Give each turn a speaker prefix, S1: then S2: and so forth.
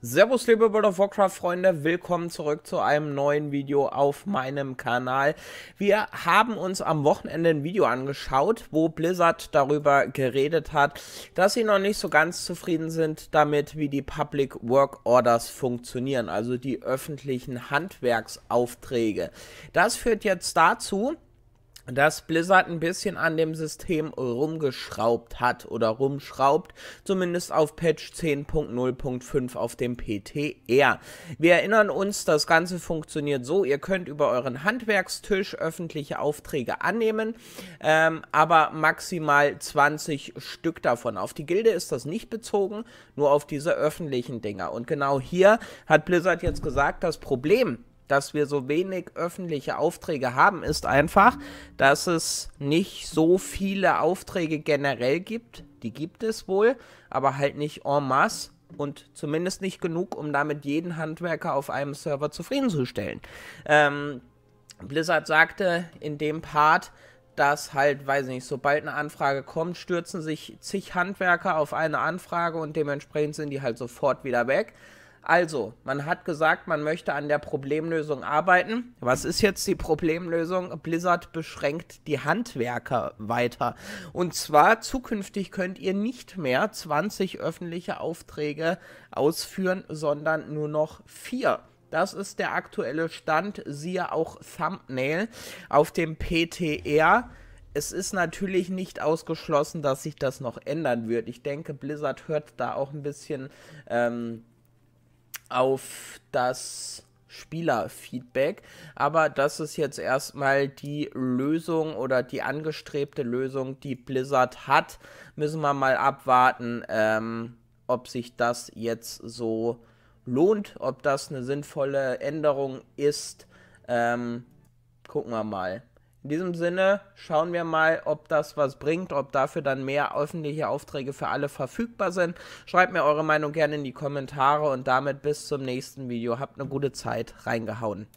S1: Servus liebe World of Warcraft Freunde, willkommen zurück zu einem neuen Video auf meinem Kanal. Wir haben uns am Wochenende ein Video angeschaut, wo Blizzard darüber geredet hat, dass sie noch nicht so ganz zufrieden sind damit, wie die Public Work Orders funktionieren, also die öffentlichen Handwerksaufträge. Das führt jetzt dazu, dass Blizzard ein bisschen an dem System rumgeschraubt hat oder rumschraubt, zumindest auf Patch 10.0.5 auf dem PTR. Wir erinnern uns, das Ganze funktioniert so, ihr könnt über euren Handwerkstisch öffentliche Aufträge annehmen, ähm, aber maximal 20 Stück davon. Auf die Gilde ist das nicht bezogen, nur auf diese öffentlichen Dinger. Und genau hier hat Blizzard jetzt gesagt, das Problem dass wir so wenig öffentliche Aufträge haben, ist einfach, dass es nicht so viele Aufträge generell gibt. Die gibt es wohl, aber halt nicht en masse und zumindest nicht genug, um damit jeden Handwerker auf einem Server zufriedenzustellen. Ähm, Blizzard sagte in dem Part, dass halt, weiß nicht, sobald eine Anfrage kommt, stürzen sich zig Handwerker auf eine Anfrage und dementsprechend sind die halt sofort wieder weg. Also, man hat gesagt, man möchte an der Problemlösung arbeiten. Was ist jetzt die Problemlösung? Blizzard beschränkt die Handwerker weiter. Und zwar zukünftig könnt ihr nicht mehr 20 öffentliche Aufträge ausführen, sondern nur noch vier. Das ist der aktuelle Stand, siehe auch Thumbnail auf dem PTR. Es ist natürlich nicht ausgeschlossen, dass sich das noch ändern wird. Ich denke, Blizzard hört da auch ein bisschen ähm, auf das Spielerfeedback. Aber das ist jetzt erstmal die Lösung oder die angestrebte Lösung, die Blizzard hat. Müssen wir mal abwarten, ähm, ob sich das jetzt so lohnt, ob das eine sinnvolle Änderung ist. Ähm, gucken wir mal. In diesem Sinne schauen wir mal, ob das was bringt, ob dafür dann mehr öffentliche Aufträge für alle verfügbar sind. Schreibt mir eure Meinung gerne in die Kommentare und damit bis zum nächsten Video. Habt eine gute Zeit, reingehauen.